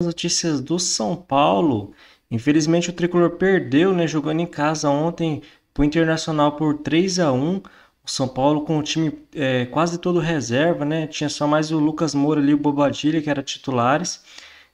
notícias do São Paulo. Infelizmente o tricolor perdeu, né, jogando em casa ontem pro Internacional por 3 a 1. O São Paulo com o time é, quase todo reserva, né? Tinha só mais o Lucas Moura ali, o Bobadilha que era titulares.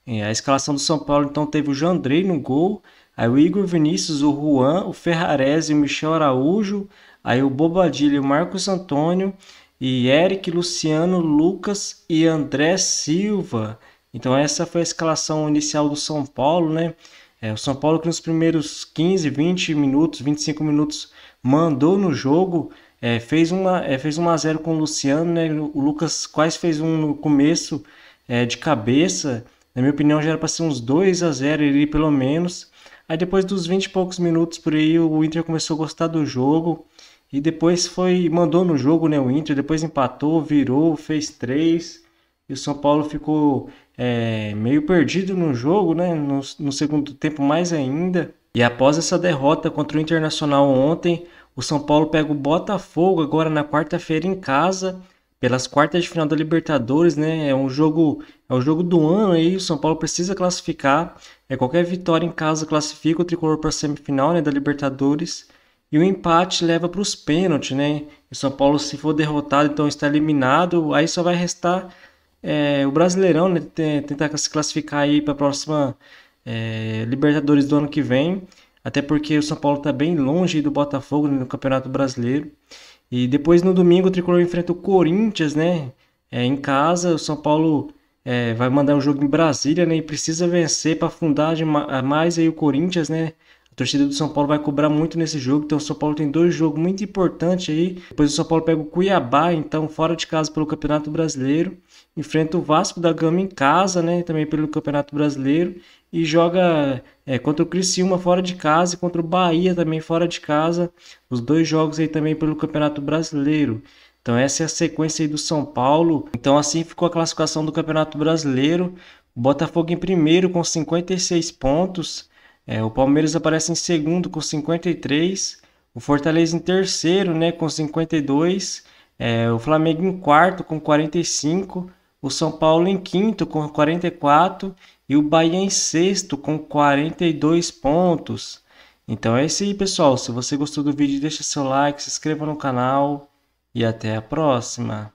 É, a escalação do São Paulo então teve o Jandrei no gol, aí o Igor Vinícius, o Juan, o Ferrarese, o Michel Araújo, aí o Bobadilha, o Marcos Antônio e Eric, Luciano, Lucas e André Silva. Então essa foi a escalação inicial do São Paulo, né? É, o São Paulo que nos primeiros 15, 20 minutos, 25 minutos mandou no jogo, é, fez, uma, é, fez 1 a 0 com o Luciano, né? O Lucas quase fez um no começo é, de cabeça. Na minha opinião já era para ser uns 2 a 0 ali pelo menos. Aí depois dos 20 e poucos minutos por aí o Inter começou a gostar do jogo e depois foi mandou no jogo, né, o Inter, depois empatou, virou, fez 3 e o São Paulo ficou é, meio perdido no jogo, né? No, no, segundo tempo mais ainda. E após essa derrota contra o Internacional ontem, o São Paulo pega o Botafogo agora na quarta-feira em casa, pelas quartas de final da Libertadores, né? É um jogo, é o um jogo do ano aí, o São Paulo precisa classificar. É qualquer vitória em casa classifica o tricolor para a semifinal, né, da Libertadores. E o empate leva para os pênaltis, né? o São Paulo se for derrotado, então está eliminado, aí só vai restar é, o Brasileirão né, tentar se classificar aí para a próxima é, Libertadores do ano que vem, até porque o São Paulo está bem longe do Botafogo né, no Campeonato Brasileiro. E depois no domingo o Tricolor enfrenta o Corinthians, né? É, em casa, o São Paulo é, vai mandar um jogo em Brasília, né? E precisa vencer para afundar mais aí o Corinthians, né? A torcida do São Paulo vai cobrar muito nesse jogo. Então o São Paulo tem dois jogos muito importantes aí. Depois o São Paulo pega o Cuiabá, então fora de casa pelo Campeonato Brasileiro. Enfrenta o Vasco da Gama em casa, né? Também pelo Campeonato Brasileiro. E joga é, contra o Criciúma fora de casa e contra o Bahia também fora de casa. Os dois jogos aí também pelo Campeonato Brasileiro. Então essa é a sequência aí do São Paulo. Então assim ficou a classificação do Campeonato Brasileiro. Botafogo em primeiro com 56 pontos. É, o Palmeiras aparece em segundo com 53, o Fortaleza em terceiro, né, com 52, é, o Flamengo em quarto com 45, o São Paulo em quinto com 44 e o Bahia em sexto com 42 pontos. Então é isso aí, pessoal. Se você gostou do vídeo, deixa seu like, se inscreva no canal e até a próxima.